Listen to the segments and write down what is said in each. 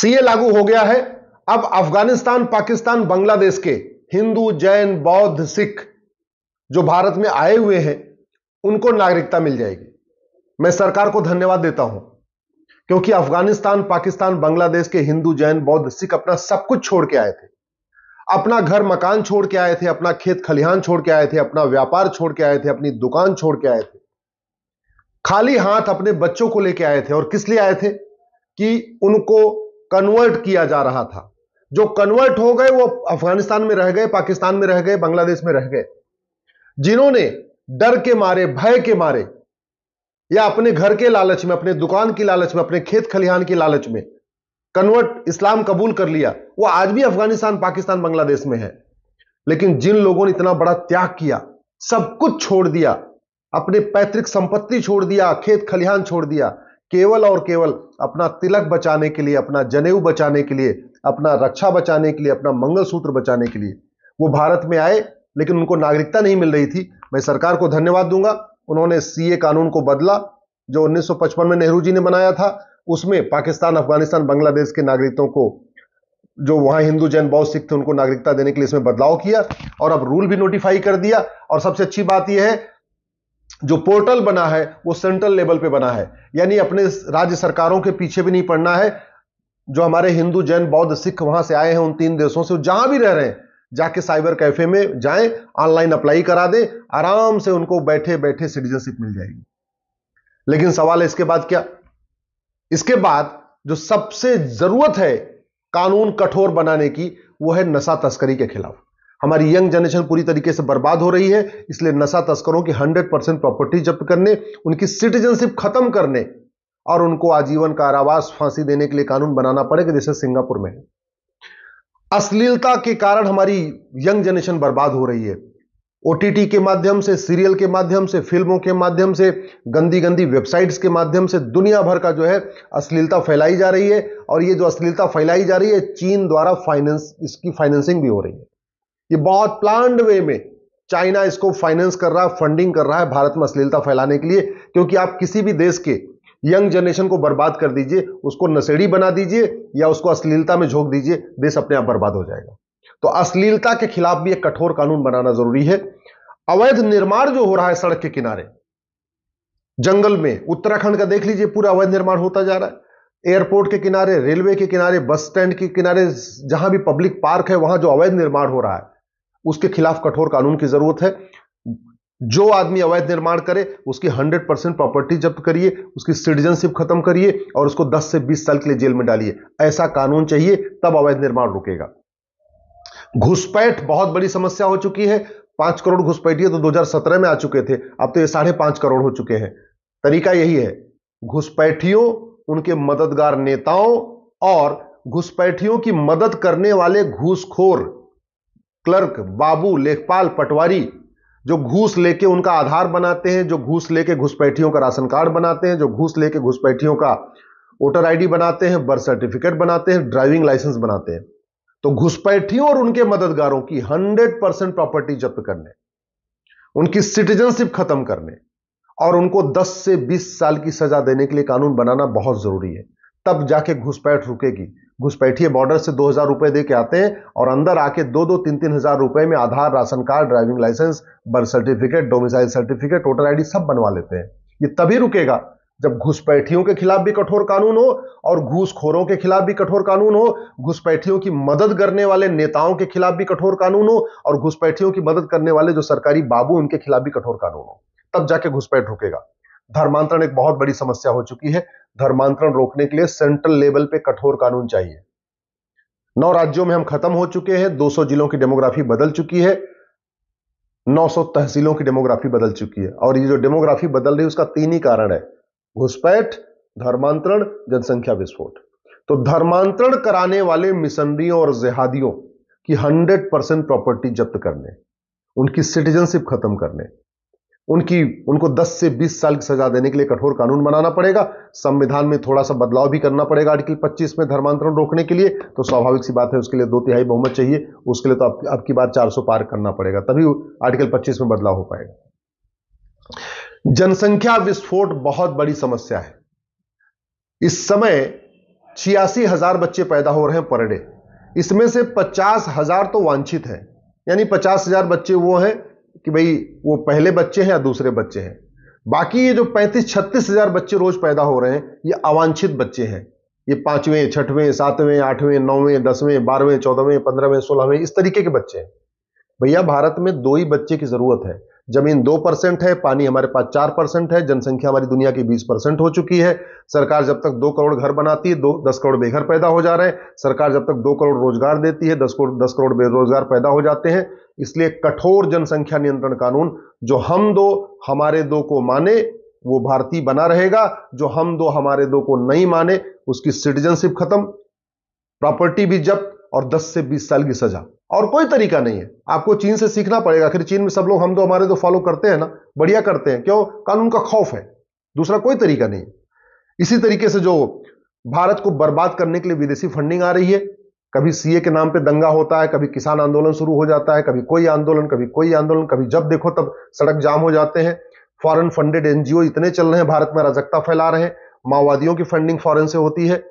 CA लागू हो गया है अब अफगानिस्तान पाकिस्तान बांग्लादेश के हिंदू जैन बौद्ध सिख जो भारत में आए हुए हैं उनको नागरिकता मिल जाएगी मैं सरकार को धन्यवाद देता हूं क्योंकि अफगानिस्तान पाकिस्तान बांग्लादेश के हिंदू जैन बौद्ध सिख अपना सब कुछ छोड़ के आए थे अपना घर मकान छोड़ के आए थे अपना खेत खलिहान छोड़ के आए थे अपना व्यापार छोड़ के आए थे अपनी दुकान छोड़ के आए थे खाली हाथ अपने बच्चों को लेके आए थे और किस लिए आए थे कि उनको कन्वर्ट किया जा रहा था जो कन्वर्ट हो गए वो अफगानिस्तान में रह गए पाकिस्तान में रह गए बांग्लादेश में रह गए जिन्होंने डर के मारे भय के मारे या अपने घर के लालच में अपने दुकान की लालच में अपने खेत खलिहान की लालच में कन्वर्ट इस्लाम कबूल कर लिया वो आज भी अफगानिस्तान पाकिस्तान बांग्लादेश में है लेकिन जिन लोगों ने इतना बड़ा त्याग किया सब कुछ छोड़ दिया अपने पैतृक संपत्ति छोड़ दिया खेत खलिहान छोड़ दिया केवल और केवल अपना तिलक बचाने के लिए अपना जनेऊ बचाने के लिए अपना रक्षा बचाने के लिए अपना मंगलसूत्र बचाने के लिए वो भारत में आए लेकिन उनको नागरिकता नहीं मिल रही थी मैं सरकार को धन्यवाद दूंगा उन्होंने सीए कानून को बदला जो 1955 में नेहरू जी ने बनाया था उसमें पाकिस्तान अफगानिस्तान बांग्लादेश के नागरिकों को जो वहां हिंदू जैन बौद्ध सिख थे उनको नागरिकता देने के लिए इसमें बदलाव किया और अब रूल भी नोटिफाई कर दिया और सबसे अच्छी बात यह है जो पोर्टल बना है वो सेंट्रल लेवल पे बना है यानी अपने राज्य सरकारों के पीछे भी नहीं पड़ना है जो हमारे हिंदू जैन बौद्ध सिख वहां से आए हैं उन तीन देशों से जहां भी रह रहे हैं जाके साइबर कैफे में जाएं ऑनलाइन अप्लाई करा दें आराम से उनको बैठे बैठे सिटीजनशिप मिल जाएगी लेकिन सवाल है इसके बाद क्या इसके बाद जो सबसे जरूरत है कानून कठोर बनाने की वो है नशा तस्करी के खिलाफ हमारी यंग जनरेशन पूरी तरीके से बर्बाद हो रही है इसलिए नशा तस्करों की 100 परसेंट प्रॉपर्टी जब्त करने उनकी सिटीजनशिप खत्म करने और उनको आजीवन कारावास फांसी देने के लिए कानून बनाना पड़ेगा जैसे सिंगापुर में अश्लीलता के कारण हमारी यंग जनरेशन बर्बाद हो रही है ओटीटी के माध्यम से सीरियल के माध्यम से फिल्मों के माध्यम से गंदी गंदी वेबसाइट्स के माध्यम से दुनिया भर का जो है अश्लीलता फैलाई जा रही है और ये जो अश्लीलता फैलाई जा रही है चीन द्वारा फाइनेंस इसकी फाइनेंसिंग भी हो रही है ये बहुत प्लान्ड वे में चाइना इसको फाइनेंस कर रहा है फंडिंग कर रहा है भारत में अश्लीलता फैलाने के लिए क्योंकि आप किसी भी देश के यंग जनरेशन को बर्बाद कर दीजिए उसको नशेड़ी बना दीजिए या उसको अश्लीलता में झोंक दीजिए देश अपने आप बर्बाद हो जाएगा तो अश्लीलता के खिलाफ भी एक कठोर कानून बनाना जरूरी है अवैध निर्माण जो हो रहा है सड़क के किनारे जंगल में उत्तराखंड का देख लीजिए पूरा अवैध निर्माण होता जा रहा है एयरपोर्ट के किनारे रेलवे के किनारे बस स्टैंड के किनारे जहां भी पब्लिक पार्क है वहां जो अवैध निर्माण हो रहा है उसके खिलाफ कठोर कानून की जरूरत है जो आदमी अवैध निर्माण करे उसकी 100 परसेंट प्रॉपर्टी जब्त करिए उसकी सिटीजनशिप खत्म करिए और उसको 10 से 20 साल के लिए जेल में डालिए ऐसा कानून चाहिए तब अवैध निर्माण रुकेगा घुसपैठ बहुत बड़ी समस्या हो चुकी है पांच करोड़ घुसपैठिए तो 2017 में आ चुके थे अब तो ये साढ़े पांच करोड़ हो चुके हैं तरीका यही है घुसपैठियों उनके मददगार नेताओं और घुसपैठियों की मदद करने वाले घूसखोर क्लर्क बाबू लेखपाल पटवारी जो घूस लेके उनका आधार बनाते हैं जो घूस लेके घुसपैठियों का राशन कार्ड बनाते हैं जो घूस लेके घुसपैठियों का वोटर आईडी बनाते हैं बर्थ सर्टिफिकेट बनाते हैं ड्राइविंग लाइसेंस बनाते हैं तो घुसपैठियों और उनके मददगारों की हंड्रेड परसेंट प्रॉपर्टी जब्त करने उनकी सिटीजनशिप खत्म करने और उनको 10 से 20 साल की सजा देने के लिए कानून बनाना बहुत जरूरी है तब जाके घुसपैठ रुकेगी घुसपैठिए बॉर्डर से दो हज़ार रुपए दे के आते और अंदर आके दो दो तीन तीन हज़ार रुपए में Aadhaar ration card driving licence birth certificate domicile certificate voter ID सब बनवा लेते हैं ये तभी रुकेगा जब घुसपैठियों के खिलाफ भी कठोर कानून हो और घूसखोरों के खिलाफ भी कठोर कानून हो घुसपैठियों की मदद करने वाले नेताओं के खिलाफ भी कठोर कानून हो और घुसपैठियों की मदद करने वाले जो सरकारी बाबू उनके खिलाफ भी कठोर कानून हो तब जाके घुसपैठ रुकेगा धर्मांतरण एक बहुत बड़ी समस्या हो चुकी है धर्मांतरण रोकने के लिए सेंट्रल लेवल पे कठोर कानून चाहिए नौ राज्यों में हम खत्म हो चुके हैं 200 जिलों की डेमोग्राफी बदल चुकी है 900 तहसीलों की डेमोग्राफी बदल चुकी है और ये जो डेमोग्राफी बदल रही है उसका तीन ही कारण है घुसपैठ धर्मांतरण जनसंख्या विस्फोट तो धर्मांतरण कराने वाले मिशनरियों और जिहादियों की 100 परसेंट प्रॉपर्टी जब्त करने उनकी सिटीजनशिप खत्म करने उनकी उनको 10 से 20 साल की सजा देने के लिए कठोर कानून बनाना पड़ेगा संविधान में थोड़ा सा बदलाव भी करना पड़ेगा आर्टिकल 25 में धर्मांतरण रोकने के लिए तो स्वाभाविक सी बात है उसके लिए दो तिहाई बहुमत चाहिए उसके लिए तो अब अब की बात 400 पार करना पड़ेगा तभी आर्टिकल 25 में बदलाव हो पाएगा जनसंख्या विस्फोट बहुत बड़ी समस्या है इस समय छियासी हजार बच्चे पैदा हो रहे हैं पर डे इसमें से पचास हजार तो वांछित है यानी पचास हजार बच्चे वो हैं कि भाई वो पहले बच्चे हैं या दूसरे बच्चे हैं बाकी ये जो पैंतीस छत्तीस हजार बच्चे रोज पैदा हो रहे हैं ये अवांछित बच्चे हैं ये पांचवें छठवें सातवें आठवें नौवें दसवें बारहवें चौदहवें पंद्रहवें सोलहवें इस तरीके के बच्चे हैं भैया भारत में दो ही बच्चे की जरूरत है जमीन दो परसेंट है पानी हमारे पास चार परसेंट है जनसंख्या हमारी दुनिया की बीस परसेंट हो चुकी है सरकार जब तक दो करोड़ घर बनाती है दो दस करोड़ बेघर पैदा हो जा रहे हैं सरकार जब तक दो करोड़ रोजगार देती है दस करोड़ दस करोड़ बेरोजगार पैदा हो जाते हैं इसलिए कठोर जनसंख्या नियंत्रण कानून जो हम दो हमारे दो को माने वो भारतीय बना रहेगा जो हम दो हमारे दो को नहीं माने उसकी सिटीजनशिप खत्म प्रॉपर्टी भी जब्त और 10 से 20 साल की सजा और कोई तरीका नहीं है आपको चीन से सीखना पड़ेगा आखिर चीन में सब लोग हम तो हमारे तो फॉलो करते हैं ना बढ़िया करते हैं क्यों कानून का खौफ है दूसरा कोई तरीका नहीं इसी तरीके से जो भारत को बर्बाद करने के लिए विदेशी फंडिंग आ रही है कभी सीए के नाम पे दंगा होता है कभी किसान आंदोलन शुरू हो जाता है कभी कोई आंदोलन कभी कोई आंदोलन कभी जब देखो तब सड़क जाम हो जाते हैं फॉरेन फंडेड एनजीओ इतने चल रहे हैं भारत में अराजकता फैला रहे हैं माओवादियों की फंडिंग फॉरेन से होती है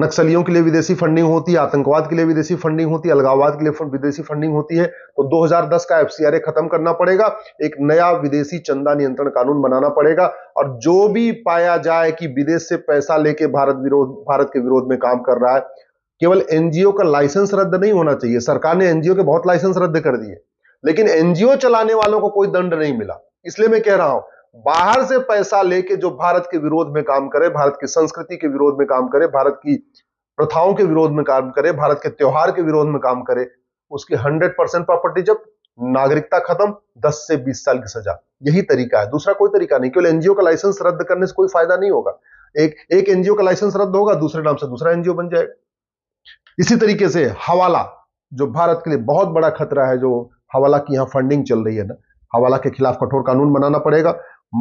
नक्सलियों के लिए विदेशी फंडिंग होती है आतंकवाद के लिए विदेशी फंडिंग होती है अलगाववाद के लिए विदेशी फंडिंग होती है तो 2010 का एफसीआरए खत्म करना पड़ेगा एक नया विदेशी चंदा नियंत्रण कानून बनाना पड़ेगा और जो भी पाया जाए कि विदेश से पैसा लेके भारत विरोध भारत के विरोध में काम कर रहा है केवल एनजीओ का लाइसेंस रद्द नहीं होना चाहिए सरकार ने एनजीओ के बहुत लाइसेंस रद्द कर दिए लेकिन एनजीओ चलाने वालों को कोई दंड नहीं मिला इसलिए मैं कह रहा हूं बाहर से पैसा लेके जो भारत के विरोध में काम करे भारत की संस्कृति के विरोध में काम करे भारत की प्रथाओं के विरोध में काम करे भारत के त्योहार के विरोध में काम करे उसकी हंड्रेड परसेंट प्रॉपर्टी जब नागरिकता खत्म दस से बीस साल की सजा यही तरीका है दूसरा कोई तरीका नहीं केवल एनजीओ का लाइसेंस रद्द करने से कोई फायदा नहीं होगा एक एक एनजीओ का लाइसेंस रद्द होगा दूसरे नाम से दूसरा एनजीओ बन जाएगा इसी तरीके से हवाला जो भारत के लिए बहुत बड़ा खतरा है जो हवाला की यहां फंडिंग चल रही है ना हवाला के खिलाफ कठोर कानून बनाना पड़ेगा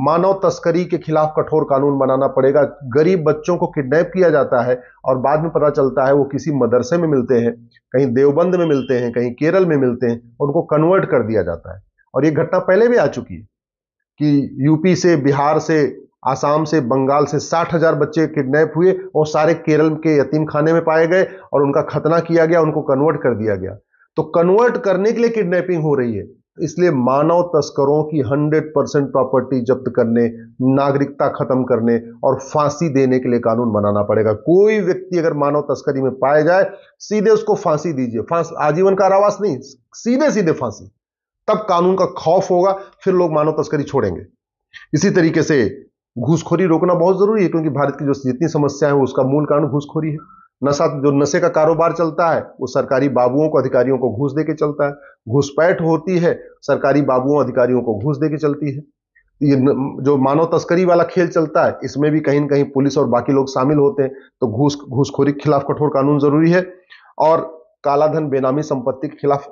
मानव तस्करी के खिलाफ कठोर कानून बनाना पड़ेगा गरीब बच्चों को किडनैप किया जाता है और बाद में पता चलता है वो किसी मदरसे में मिलते हैं कहीं देवबंद में मिलते हैं कहीं केरल में मिलते हैं उनको कन्वर्ट कर दिया जाता है और ये घटना पहले भी आ चुकी है कि यूपी से बिहार से आसाम से बंगाल से साठ हजार बच्चे किडनैप हुए और सारे केरल के यतीम खाने में पाए गए और उनका खतना किया गया उनको कन्वर्ट कर दिया गया तो कन्वर्ट करने के लिए किडनैपिंग हो रही है इसलिए मानव तस्करों की 100 परसेंट प्रॉपर्टी जब्त करने नागरिकता खत्म करने और फांसी देने के लिए कानून बनाना पड़ेगा कोई व्यक्ति अगर मानव तस्करी में पाया जाए सीधे उसको फांसी दीजिए फांस आजीवन कारावास नहीं सीधे सीधे फांसी तब कानून का खौफ होगा फिर लोग मानव तस्करी छोड़ेंगे इसी तरीके से घूसखोरी रोकना बहुत जरूरी है क्योंकि भारत की जो जितनी समस्या है उसका मूल कारण घूसखोरी है नशा जो नशे का कारोबार चलता है वो सरकारी बाबुओं को अधिकारियों को घूस दे के चलता है घुसपैठ होती है सरकारी बाबुओं अधिकारियों को घूस दे के चलती है ये जो मानव तस्करी वाला खेल चलता है इसमें भी कहीं ना कहीं पुलिस और बाकी लोग शामिल होते हैं तो घूस घूसखोरी के खिलाफ कठोर कानून जरूरी है और कालाधन बेनामी संपत्ति के खिलाफ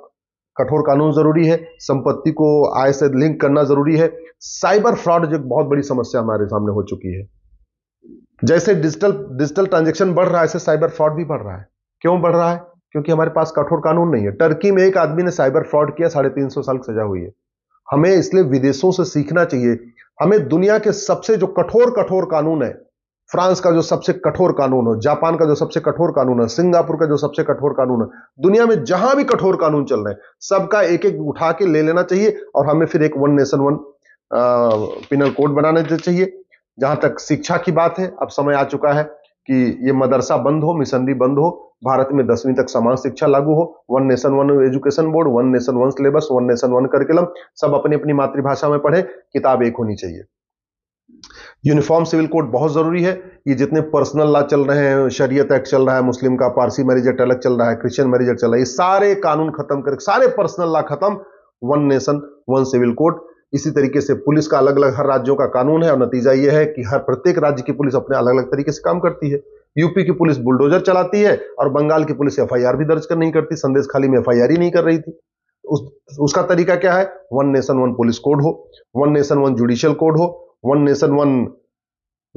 कठोर कानून जरूरी है संपत्ति को आय से लिंक करना जरूरी है साइबर फ्रॉड जो बहुत बड़ी समस्या हमारे सामने हो चुकी है जैसे डिजिटल डिजिटल ट्रांजेक्शन बढ़ रहा है ऐसे साइबर फ्रॉड भी बढ़ रहा है क्यों बढ़ रहा है क्योंकि हमारे पास कठोर कानून नहीं है टर्की में एक आदमी ने साइबर फ्रॉड किया साढ़े तीन सौ साल की सजा हुई है हमें इसलिए विदेशों से सीखना चाहिए हमें दुनिया के सबसे जो कठोर कठोर कानून है फ्रांस का जो सबसे कठोर कानून हो जापान का जो सबसे कठोर कानून है सिंगापुर का जो सबसे कठोर कानून है दुनिया में जहां भी कठोर कानून चल रहे हैं सबका एक एक उठा के ले लेना चाहिए और हमें फिर एक one nation one penal code बनाने चाहिए जहां तक शिक्षा की बात है अब समय आ चुका है कि ये मदरसा बंद हो मिशनरी बंद हो भारत में दसवीं तक समान शिक्षा लागू हो one nation one education board one nation one syllabus one nation one curriculum सब अपनी अपनी मातृभाषा में पढ़े किताब एक होनी चाहिए यूनिफॉर्म सिविल कोड बहुत जरूरी है ये जितने पर्सनल लॉ चल रहे हैं शरीयत एक्ट चल रहा है मुस्लिम का पारसी मैरिज एक्ट अलग चल रहा है क्रिश्चियन मैरिज एक्ट चल रहा है ये सारे कानून खत्म कर सारे पर्सनल लॉ खत्म one nation one civil code इसी तरीके से पुलिस का अलग अलग हर राज्यों का कानून है और नतीजा यह है कि हर प्रत्येक राज्य की पुलिस अपने अलग अलग तरीके से काम करती है यूपी की पुलिस बुलडोजर चलाती है और बंगाल की पुलिस एफ भी दर्ज कर नहीं करती संदेश खाली में एफ ही नहीं कर रही थी उस उसका तरीका क्या है one nation one police code हो one nation one judicial code हो one nation one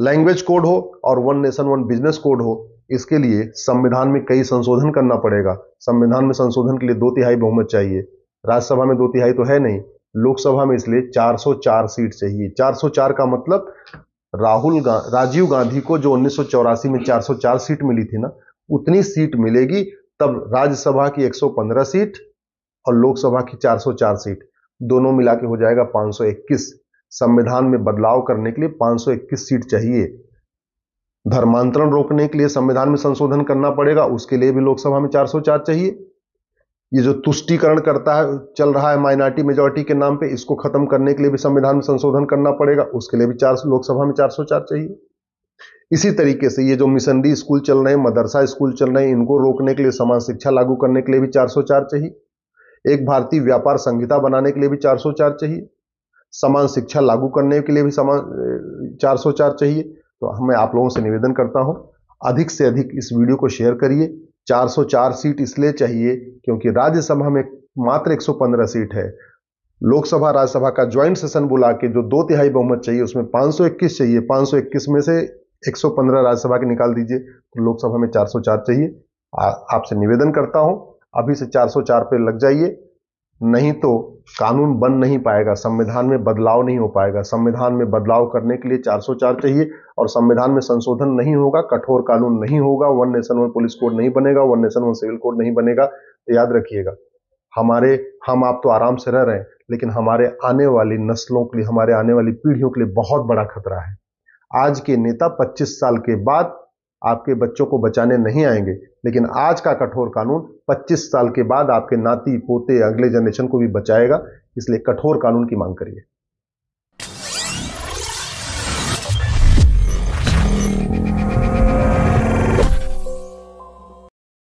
language code हो और one nation one business code हो इसके लिए संविधान में कई संशोधन करना पड़ेगा संविधान में संशोधन के लिए दो तिहाई बहुमत चाहिए राज्यसभा में दो तिहाई तो है नहीं लोकसभा में इसलिए 404 सीट चाहिए 404 का मतलब राहुल गा, राजीव गांधी को जो उन्नीस में 404 सीट मिली थी ना उतनी सीट मिलेगी तब राज्यसभा की 115 सीट और लोकसभा की 404 सीट दोनों मिला के हो जाएगा 521 संविधान में बदलाव करने के लिए 521 सीट चाहिए धर्मांतरण रोकने के लिए संविधान में संशोधन करना पड़ेगा उसके लिए भी लोकसभा में 404 चाहिए ये जो तुष्टिकरण करता है चल रहा है माइनॉरिटी मेजोरिटी के नाम पे इसको खत्म करने के लिए भी संविधान में संशोधन करना पड़ेगा उसके लिए भी चार लोकसभा में चार सौ चार चाहिए इसी तरीके से ये जो मिशनरी स्कूल चल रहे हैं मदरसा स्कूल चल रहे हैं इनको रोकने के लिए समान शिक्षा लागू करने के लिए भी चार चाहिए एक भारतीय व्यापार संहिता बनाने के लिए भी चार चाहिए समान शिक्षा लागू करने के लिए भी समान चार चाहिए तो मैं आप लोगों से निवेदन करता हूँ अधिक से अधिक इस वीडियो को शेयर करिए 404 सीट इसलिए चाहिए क्योंकि राज्यसभा में मात्र 115 सीट है लोकसभा राज्यसभा का ज्वाइंट सेशन बुला के जो दो तिहाई बहुमत चाहिए उसमें 521 चाहिए 521 में से 115 राज्यसभा के निकाल दीजिए तो लोकसभा में 404 चाहिए आपसे निवेदन करता हूं अभी से 404 पे लग जाइए नहीं तो कानून बन नहीं पाएगा संविधान में बदलाव नहीं हो पाएगा संविधान में बदलाव करने के लिए 404 चाहिए और संविधान में संशोधन नहीं होगा कठोर कानून नहीं होगा one nation one police code नहीं बनेगा one nation one civil code नहीं बनेगा तो याद रखिएगा हमारे हम आप तो आराम से रह रहे हैं लेकिन हमारे आने वाली नस्लों के लिए हमारे आने वाली पीढ़ियों के लिए बहुत बड़ा खतरा है आज के नेता पच्चीस साल के बाद आपके बच्चों को बचाने नहीं आएंगे लेकिन आज का कठोर कानून 25 साल के बाद आपके नाती पोते अगले जनरेशन को भी बचाएगा इसलिए कठोर कानून की मांग करिए